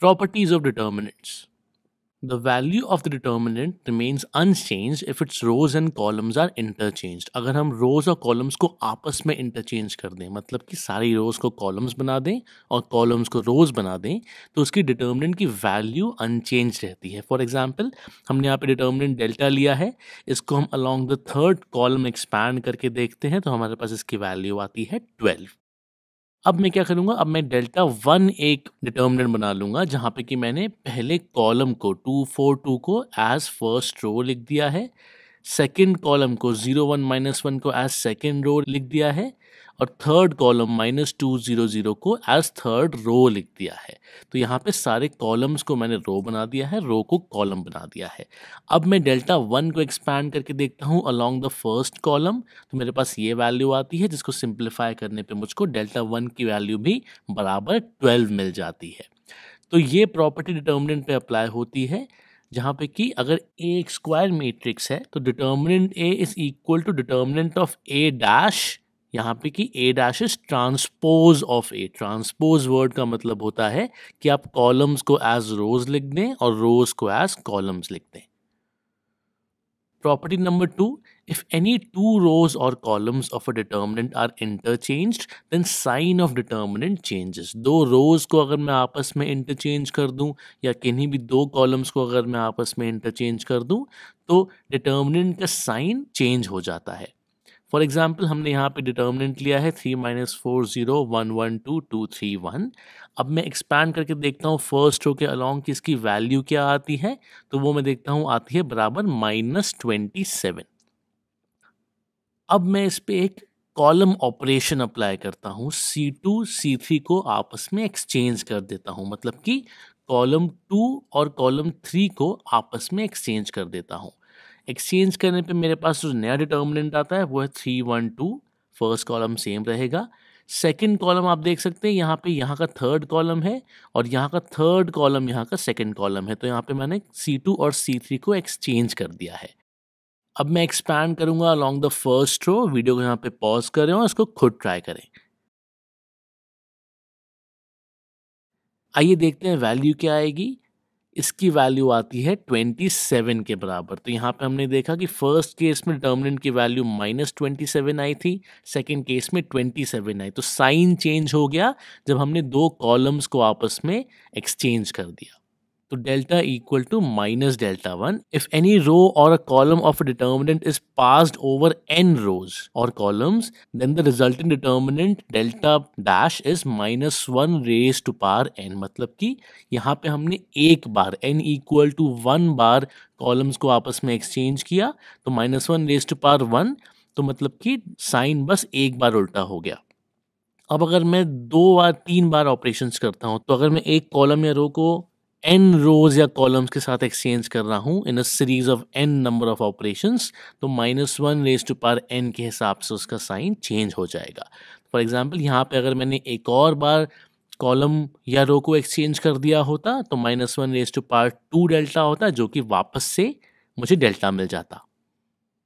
Properties of determinants. The value of the determinant remains unchanged if its rows and columns are interchanged. अगर हम rows और columns को आपस में interchange कर दें मतलब कि सारी rows को columns बना दें और columns को rows बना दें तो उसकी determinant की value unchanged रहती है For example, हमने यहाँ पे determinant delta लिया है इसको हम along the third column expand करके देखते हैं तो हमारे पास इसकी value आती है 12. अब मैं क्या करूँगा अब मैं डेल्टा वन एक डिटर्मिनेंट बना लूंगा जहाँ पे कि मैंने पहले कॉलम को टू फोर टू को एज फर्स्ट रो लिख दिया है सेकेंड कॉलम को जीरो वन माइनस वन को एज सेकेंड रो लिख दिया है और third column minus two zero zero को एज थर्ड रो लिख दिया है तो यहाँ पे सारे कॉलम्स को मैंने रो बना दिया है रो को कॉलम बना दिया है अब मैं डेल्टा वन को एक्सपैंड करके देखता हूँ अलॉन्ग द फर्स्ट कॉलम तो मेरे पास ये वैल्यू आती है जिसको सिंप्लीफाई करने पर मुझको डेल्टा वन की वैल्यू भी बराबर ट्वेल्व मिल जाती है तो ये प्रॉपर्टी डिटर्मिनेंट पे अप्लाई होती है जहाँ पे कि अगर ए एक स्क्वायर मैट्रिक्स है तो determinant A is equal to determinant of A dash यहाँ पे कि A dash is transpose of A transpose word का मतलब होता है कि आप कॉलम्स को एज रोज लिख दें और रोज को एज कॉलम्स लिख दें property number two if any two rows और columns of a determinant are interchange then sign of determinant changes दो रोज को अगर मैं आपस में इंटरचेंज कर दूं या किन्हीं भी दो कॉलम्स को अगर मैं आपस में इंटरचेंज कर दूं तो डिटर्मिनेंट का साइन चेंज हो जाता है फॉर एग्जाम्पल हमने यहाँ पे डिटर्मिनेंट लिया है three minus four zero one one two two three one अब मैं एक्सपैंड करके देखता हूँ फर्स्ट रो के अलॉन्ग की इसकी वैल्यू क्या आती है तो वो मैं देखता हूँ आती है बराबर माइनस ट्वेंटी सेवन अब मैं इस पर एक कॉलम ऑपरेशन अप्लाई करता हूँ सी टू सी थ्री को आपस में एक्सचेंज कर देता हूँ मतलब कि कॉलम टू और कॉलम थ्री को आपस में एक्सचेंज कर देता हूँ एक्सचेंज करने पे मेरे पास जो नया डिटर्मिनेंट आता है वो है three one two first column same रहेगा सेकेंड कॉलम आप देख सकते हैं यहाँ पे यहाँ का थर्ड कॉलम है और यहाँ का थर्ड कॉलम यहाँ का सेकेंड कॉलम है तो यहाँ पे मैंने C2 और C3 को एक्सचेंज कर दिया है अब मैं एक्सपैंड करूँगा along the first row video को यहाँ पे पॉज करें और इसको खुद ट्राई करें आइए देखते हैं वैल्यू क्या आएगी इसकी वैल्यू आती है 27 के बराबर तो यहाँ पे हमने देखा कि फर्स्ट केस में डिटर्मिनेंट की वैल्यू माइनस ट्वेंटी आई थी सेकेंड केस में 27 आई तो साइन चेंज हो गया जब हमने दो कॉलम्स को आपस में एक्सचेंज कर दिया तो delta equal to minus delta one if any row और a column of determinant is passed over n rows और columns then the result determinant delta dash is minus one raise to power n मतलब कि यहाँ पे हमने एक बार n equal to one बार कॉलम्स को आपस में एक्सचेंज किया तो minus one raise to power one तो मतलब कि साइन बस एक बार उल्टा हो गया अब अगर मैं दो बार तीन बार ऑपरेशंस करता हूँ तो अगर मैं एक कॉलम या रो को एन रोज या कॉलम्स के साथ एक्सचेंज कर रहा हूँ in a series of n number of operations तो minus one raise to power n के हिसाब से उसका साइन चेंज हो जाएगा फॉर एग्जाम्पल यहाँ पे अगर मैंने एक और बार कॉलम या रो को एक्सचेंज कर दिया होता तो minus one raise to power two delta होता जो कि वापस से मुझे डेल्टा मिल जाता